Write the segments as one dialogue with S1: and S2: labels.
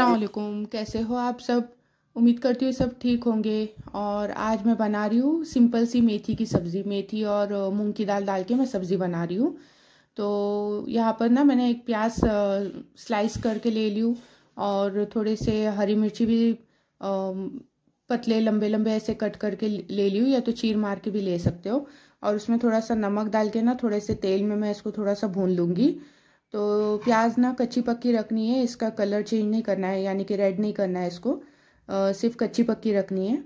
S1: असलकुम कैसे हो आप सब उम्मीद करती हूँ सब ठीक होंगे और आज मैं बना रही हूँ सिंपल सी मेथी की सब्ज़ी मेथी और मूंग की दाल डाल के मैं सब्ज़ी बना रही हूँ तो यहाँ पर ना मैंने एक प्याज स्लाइस करके ले ली और थोड़े से हरी मिर्ची भी पतले लंबे लंबे ऐसे कट करके ले ली या तो चीर मार के भी ले सकते हो और उसमें थोड़ा सा नमक डाल के ना थोड़े से तेल में मैं इसको थोड़ा सा भून लूँगी तो प्याज ना कच्ची पक्की रखनी है इसका कलर चेंज नहीं करना है यानी कि रेड नहीं करना है इसको आ, सिर्फ कच्ची पक्की रखनी है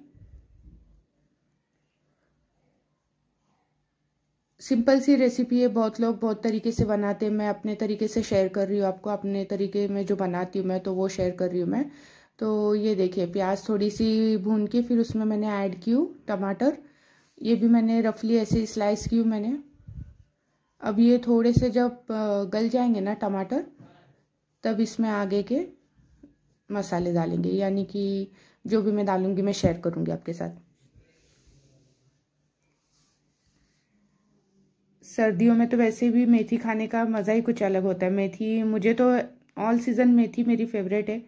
S1: सिंपल सी रेसिपी है बहुत लोग बहुत तरीके से बनाते हैं मैं अपने तरीके से शेयर कर रही हूँ आपको अपने तरीके में जो बनाती हूँ मैं तो वो शेयर कर रही हूँ मैं तो ये देखिए प्याज थोड़ी सी भून के फिर उसमें मैंने ऐड की टमाटर ये भी मैंने रफली ऐसे स्लाइस की मैंने अब ये थोड़े से जब गल जाएंगे ना टमाटर तब इसमें आगे के मसाले डालेंगे यानी कि जो भी मैं डालूंगी मैं शेयर करूंगी आपके साथ सर्दियों में तो वैसे भी मेथी खाने का मज़ा ही कुछ अलग होता है मेथी मुझे तो ऑल सीज़न मेथी मेरी फेवरेट है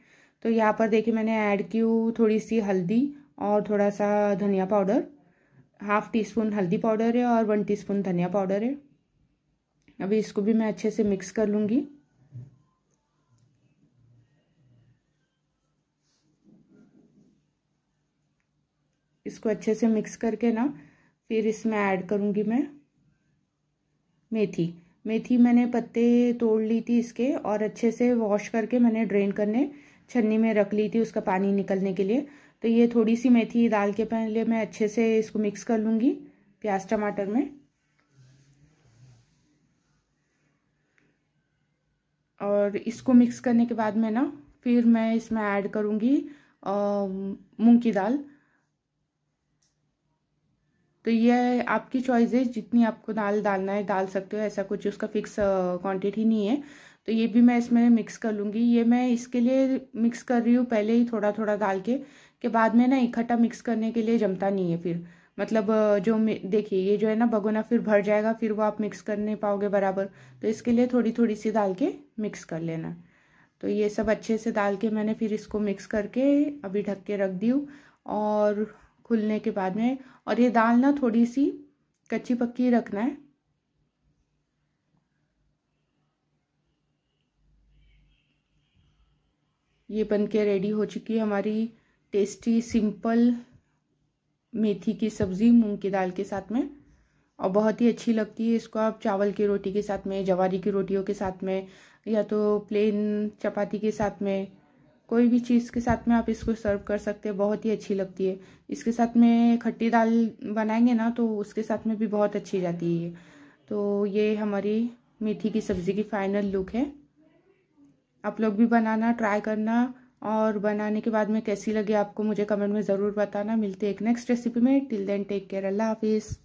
S1: तो यहाँ पर देखिए मैंने ऐड की हूँ थोड़ी सी हल्दी और थोड़ा सा धनिया पाउडर हाफ़ टी स्पून हल्दी पाउडर है और वन स्पून धनिया पाउडर है अभी इसको भी मैं अच्छे से मिक्स कर लूँगी इसको अच्छे से मिक्स करके ना फिर इसमें ऐड करूँगी मैं मेथी मेथी मैंने पत्ते तोड़ ली थी इसके और अच्छे से वॉश करके मैंने ड्रेन करने छन्नी में रख ली थी उसका पानी निकलने के लिए तो ये थोड़ी सी मेथी डाल के पहले मैं अच्छे से इसको मिक्स कर लूँगी प्याज टमाटर में और इसको मिक्स करने के बाद में ना फिर मैं इसमें ऐड करूँगी मूंग की दाल तो ये आपकी चॉइस है जितनी आपको दाल डालना है डाल सकते हो ऐसा कुछ उसका फिक्स क्वांटिटी नहीं है तो ये भी मैं इसमें मिक्स कर लूँगी ये मैं इसके लिए मिक्स कर रही हूँ पहले ही थोड़ा थोड़ा डाल के के बाद में ना इकट्ठा मिक्स करने के लिए जमता नहीं है फिर मतलब जो देखिए ये जो है ना भगोना फिर भर जाएगा फिर वो आप मिक्स कर नहीं पाओगे बराबर तो इसके लिए थोड़ी थोड़ी सी डाल के मिक्स कर लेना तो ये सब अच्छे से डाल के मैंने फिर इसको मिक्स करके अभी ढक के रख दी और खुलने के बाद में और ये दाल ना थोड़ी सी कच्ची पक्की रखना है ये बन के रेडी हो चुकी है हमारी टेस्टी सिंपल मेथी की सब्ज़ी मूंग की दाल के साथ में और बहुत ही अच्छी लगती है इसको आप चावल की रोटी के साथ में जवारी की रोटियों के साथ में या तो प्लेन चपाती के साथ में कोई भी चीज़ के साथ में आप इसको सर्व कर सकते हैं बहुत ही अच्छी लगती है इसके साथ में खट्टी दाल बनाएंगे ना तो उसके साथ में भी बहुत अच्छी जाती है तो ये हमारी मेथी की सब्ज़ी की फाइनल लुक है आप लोग भी बनाना ट्राई करना और बनाने के बाद में कैसी लगी आपको मुझे कमेंट में ज़रूर बताना मिलते एक नेक्स्ट रेसिपी में टिल देन टेक केयर अल्लाह हाफिज़